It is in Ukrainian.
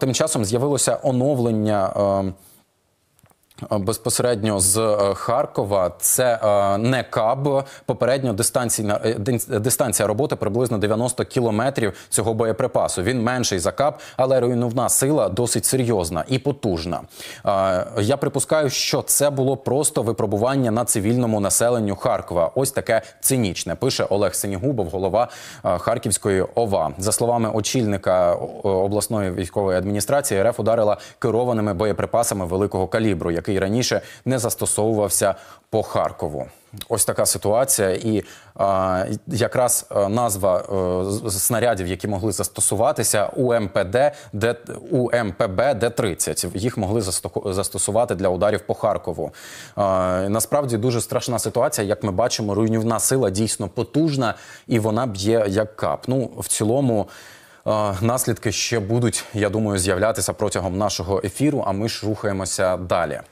Тим часом з'явилося оновлення ем, Безпосередньо з е, Харкова це е, не каб. Попередньо дистанційна е, дистанція роботи приблизно 90 кілометрів цього боєприпасу. Він менший за каб, але руйнувна сила досить серйозна і потужна. Я припускаю, що це було просто випробування на цивільному населенню Харкова. Ось таке цинічне. Пише Олег Сенігубов, голова Харківської ОВА. За словами очільника обласної військової адміністрації, РФ ударила керованими боєприпасами великого калібру який раніше не застосовувався по Харкову. Ось така ситуація, і а, якраз е, назва а, е, снарядів, які могли застосуватися, УМПД, Д, УМПБ Д-30. Їх могли застосувати для ударів по Харкову. А, насправді дуже страшна ситуація. Як ми бачимо, руйнівна сила дійсно потужна і вона б'є як кап. Ну в цілому. Наслідки ще будуть, я думаю, з'являтися протягом нашого ефіру. А ми ж рухаємося далі.